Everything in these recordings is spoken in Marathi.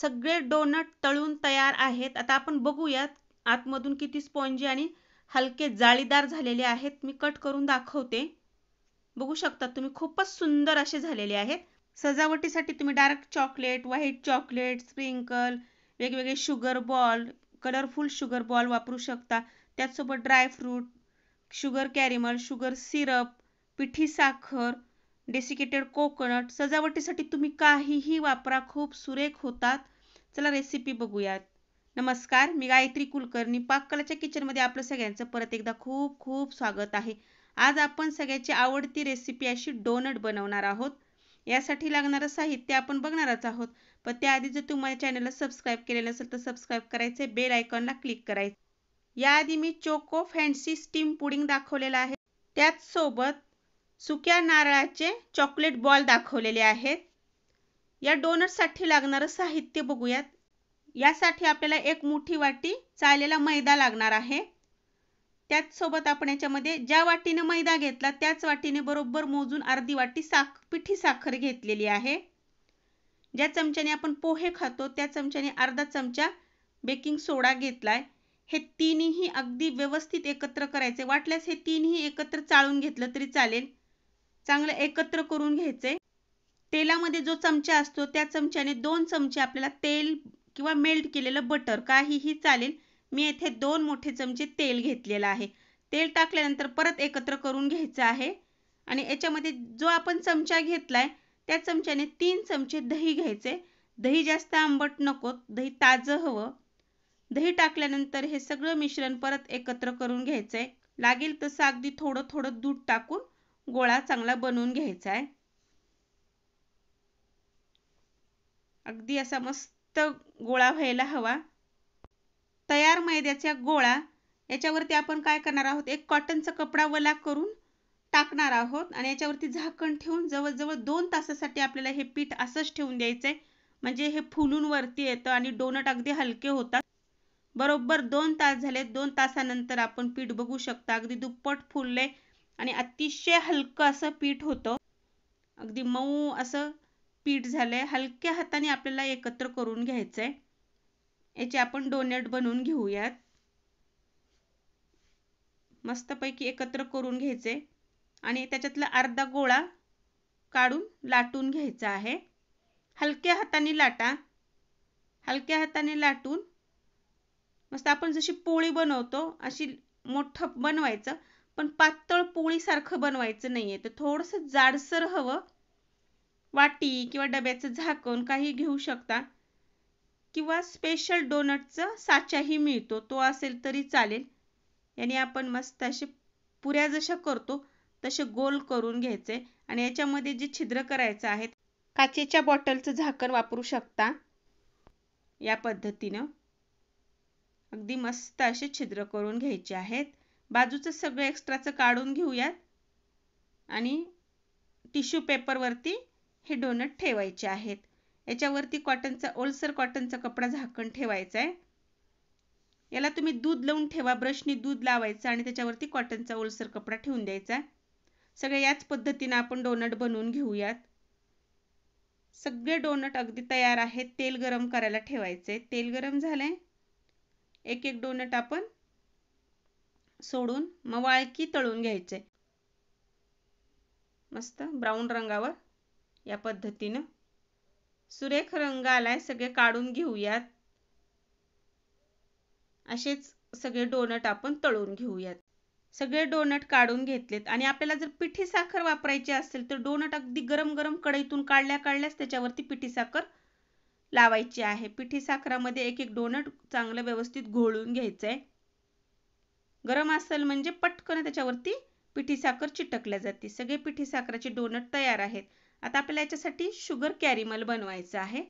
सगळे डोनट तळून तयार आहेत आता आपण बघूयात आतमधून किती स्पॉन्जी आणि हलके जाळीदार झालेले आहेत मी कट करून दाखवते बघू शकता तुम्ही खूपच सुंदर असे झालेले आहेत सजावटीसाठी तुम्ही dark chocolate white chocolate sprinkle वेगवेगळे sugar ball colourful sugar ball वापरू शकता त्याचसोबत dry fruit sugar caramel sugar syrup पिठी साखर डेसिकेटेड कोकोनट सजावटीसाठी तुम्ही काहीही वापरा खूप सुरेख होतात चला रेसिपी बघूयात नमस्कार मी गायत्री कुलकर्णी पाककलाच्या किचनमध्ये आपलं सगळ्यांचं परत एकदा खूप खूप स्वागत आहे आज आपण सगळ्यांची आवडती रेसिपी अशी डोनट बनवणार आहोत यासाठी लागणारं साहित्य आपण बघणारच आहोत पण त्याआधी जर तुम्हाला चॅनलला सबस्क्राईब केलेलं असेल तर सबस्क्राईब करायचे बेल आयकॉनला क्लिक करायचं याआधी मी चोको फॅन्सी स्टीम पुडिंग दाखवलेला आहे त्याचसोबत सुक्या नारळाचे चॉकलेट बॉल दाखवलेले आहेत या डोनटसाठी लागणारं साहित्य बघूयात यासाठी आपल्याला एक मोठी वाटी चाललेला मैदा लागणार आहे त्याचसोबत आपण याच्यामध्ये ज्या वाटीने मैदा घेतला त्याच वाटीने बरोबर मोजून अर्धी वाटी साख पिठी साखर घेतलेली आहे ज्या चमच्याने आपण पोहे खातो त्या चमच्याने अर्धा चमचा बेकिंग सोडा घेतलाय हे तिन्ही अगदी व्यवस्थित एकत्र करायचे वाटल्यास हे तीनही एकत्र चाळून घेतलं तरी चालेल चांगलं एकत्र करून घ्यायचे तेलामध्ये जो चमचा असतो त्या चमच्याने दोन चमचे आपल्याला तेल किंवा मेल्ट केलेलं बटर काहीही चालेल मी येथे दोन मोठे चमचे तेल घेतलेलं आहे तेल टाकल्यानंतर परत एकत्र करून घ्यायचं आहे आणि याच्यामध्ये जो आपण चमचा घेतलाय त्या चमच्याने तीन चमचे दही घ्यायचे दही जास्त आंबट नको दही ताज हवं दही टाकल्यानंतर हे सगळं मिश्रण परत एकत्र करून घ्यायचं आहे लागेल तसं अगदी थोडं थोडं दूध टाकून गोळा चांगला बनवून घ्यायचा आहे अगदी असा मस्त गोळा व्हायला हवा तयार मैद्याचा गोळा याच्यावरती आपण काय करणार आहोत एक कॉटनचा कपडा वला करून टाकणार आहोत आणि याच्यावरती झाकण ठेवून जवळ दोन तासासाठी आपल्याला हे पीठ असंच ठेवून द्यायचं आहे म्हणजे हे फुलून वरती येतं आणि डोनट अगदी हलके होतात बरोबर दोन तास झाले दोन तासानंतर आपण पीठ बघू शकता अगदी दुप्पट फुलले आणि अतिशय हलकं असं पीठ होतं अगदी मऊ असं पीठ झालंय हलक्या हाताने आपल्याला एकत्र करून घ्यायचं आहे याचे आपण डोनेट बनवून घेऊयात मस्तपैकी एकत्र करून घ्यायचे आणि त्याच्यातला अर्धा गोळा काढून लाटून घ्यायचा आहे हलक्या हाताने लाटा हलक्या हाताने लाटून मस्त आपण जशी पोळी बनवतो अशी मोठं बनवायचं पण पातळ पोळीसारखं बनवायचं नाही आहे तर थोडंसं जाडसर हवं वाटी किंवा डब्याचं झाकण काही घेऊ शकता किंवा स्पेशल डोनटचा साचाही मिळतो तो असेल तरी चालेल याने आपण मस्त असे पुऱ्या जशा करतो तसे गोल करून घ्यायचे आणि याच्यामध्ये जे छिद्र करायचं आहे काचेच्या बॉटलचं झाकण वापरू शकता या पद्धतीनं अगदी मस्त असे छिद्र करून घ्यायचे आहेत बाजूचं सगळं एक्स्ट्राचं काढून घेऊयात आणि टिश्यू पेपरवरती हे डोनट ठेवायचे आहेत याच्यावरती कॉटनचा ओलसर कॉटनचा कपडा झाकण ठेवायचा आहे याला तुम्ही दूध लावून ठेवा ब्रशनी दूध लावायचं आणि त्याच्यावरती कॉटनचा ओलसर कपडा ठेवून द्यायचा सगळ्या याच पद्धतीनं आपण डोनट बनवून घेऊयात सगळे डोनट अगदी तयार आहेत तेल गरम करायला ठेवायचे तेल गरम झालंय एक एक डोनट आपण सोडून वाळकी तळून घ्यायचे मस्त ब्राऊन रंगावर या पद्धतीनं सुरेख रंग आलाय सगळे काढून घेऊयात असेच सगळे डोनट आपण तळून घेऊयात सगळे डोनट काढून घेतलेत आणि आपल्याला जर पिठी साखर वापरायची असेल तर डोनट अगदी गरम गरम कढईतून काढल्या काढल्यास त्याच्यावरती पिठी साखर लावायची आहे पिठी साखरामध्ये एक एक डोनट चांगलं व्यवस्थित घोळून घ्यायचं आहे गरम असेल म्हणजे पटकन त्याच्यावरती पिठी साखर चिटकल्या जाते सगळे पिठी साखरेचे डोनट तयार आहेत आता आपल्याला याच्यासाठी शुगर कॅरीमल बनवायचं आहे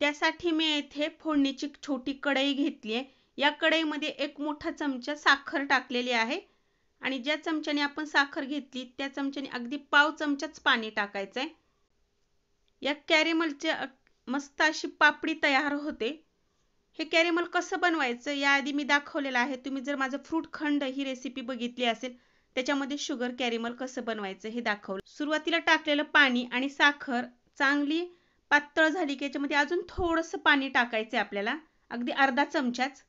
त्यासाठी मी येथे फोडणीची छोटी कढई घेतली आहे या कढईमध्ये एक मोठा चमचा साखर टाकलेली आहे आणि ज्या चमच्याने आपण साखर घेतली त्या चमच्याने अगदी पाव चमचाच पाणी टाकायचं आहे या ची मस्त अशी पापडी तयार होते हे कॅरेमल कसं बनवायचं याआधी मी दाखवलेलं आहे तुम्ही जर माझं फ्रूट खंड ही रेसिपी बघितली असेल त्याच्यामध्ये शुगर कॅरेमल कसं बनवायचं हे दाखवलं सुरुवातीला टाकलेलं पाणी आणि साखर चांगली पातळ झाली की याच्यामध्ये अजून थोडंसं पाणी टाकायचं आपल्याला अगदी अर्धा चमचाच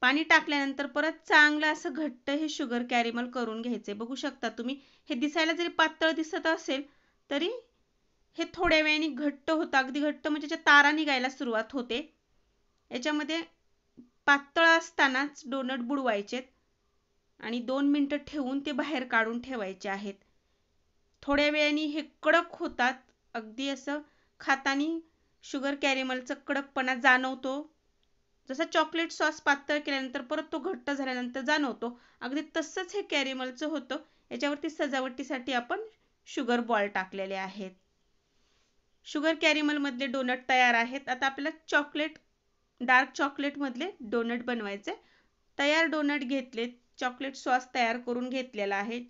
पाणी टाकल्यानंतर परत चांगलं असं घट्ट हे शुगर कॅरेमल करून घ्यायचे बघू शकता तुम्ही हे दिसायला जरी पातळ दिसत असेल तरी हे थोड्या वेळाने घट्ट होत अगदी घट्ट म्हणजे तारा निघायला सुरुवात होते याच्यामध्ये पातळ असतानाच डोनट बुडवायचेत आणि दोन मिनटं ठेवून ते बाहेर काढून ठेवायचे आहेत थोड्या वेळाने हे कडक होतात अगदी असं खातानी शुगर कॅरेमलचं कडकपणा जाणवतो जसं चॉकलेट सॉस पातळ केल्यानंतर परत तो घट्ट झाल्यानंतर जाणवतो अगदी तसंच हे कॅरेमलचं होतं याच्यावरती सजावटीसाठी आपण शुगर बॉल टाकलेले आहेत शुगर कॅरेमलमधले डोनट तयार आहेत आता आपल्याला चॉकलेट डार्क चॉकलेटमधले डोनट बनवायचे तयार डोनट घेतले चॉकलेट सॉस तयार करून घेतलेला आहे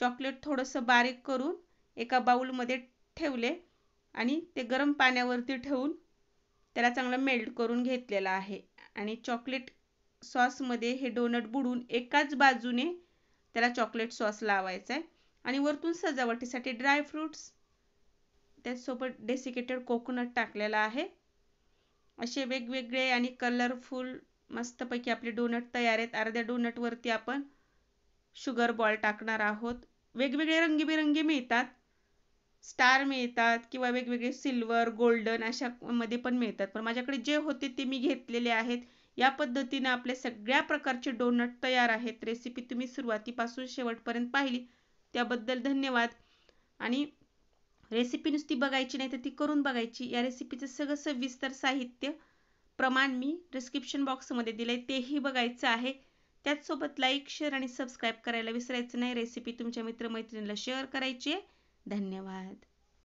चॉकलेट थोडंसं बारीक करून एका मध्ये ठेवले आणि ते गरम पाण्यावरती ठेवून त्याला चांगलं मेल्ट करून घेतलेला आहे आणि चॉकलेट सॉसमध्ये हे डोनट बुडून एकाच बाजूने त्याला चॉकलेट सॉस लावायचा आहे आणि वरतून सजावटीसाठी ड्रायफ्रुट्स त्याचसोबत डेसिकेटेड कोकोनट टाकलेला आहे असे वेगवेगळे आणि कलरफुल मस्तपैकी आपले डोनट तयार आहेत अर्ध्या डोनटवरती आपण शुगर बॉल टाकणार आहोत वेगवेगळे रंगीबेरंगी मिळतात स्टार मिळतात किंवा वेगवेगळे सिल्वर गोल्डन अशा मध्ये पण मिळतात पण माझ्याकडे जे होते ते मी घेतलेले आहेत या पद्धतीनं आपले सगळ्या प्रकारचे डोनट तयार आहेत रेसिपी तुम्ही सुरुवातीपासून शेवटपर्यंत पाहिली त्याबद्दल धन्यवाद आणि रेसिपी नुसती बघायची नाही तर ती करून बघायची या रेसिपीचं सगळं सविस्तर साहित्य प्रमाण मी डिस्क्रिप्शन बॉक्समध्ये दिलं आहे तेही बघायचं आहे त्याचसोबत लाईक शेअर आणि सबस्क्राईब करायला विसरायचं नाही रेसिपी तुमच्या मित्रमैत्रिणीला शेअर करायची आहे धन्यवाद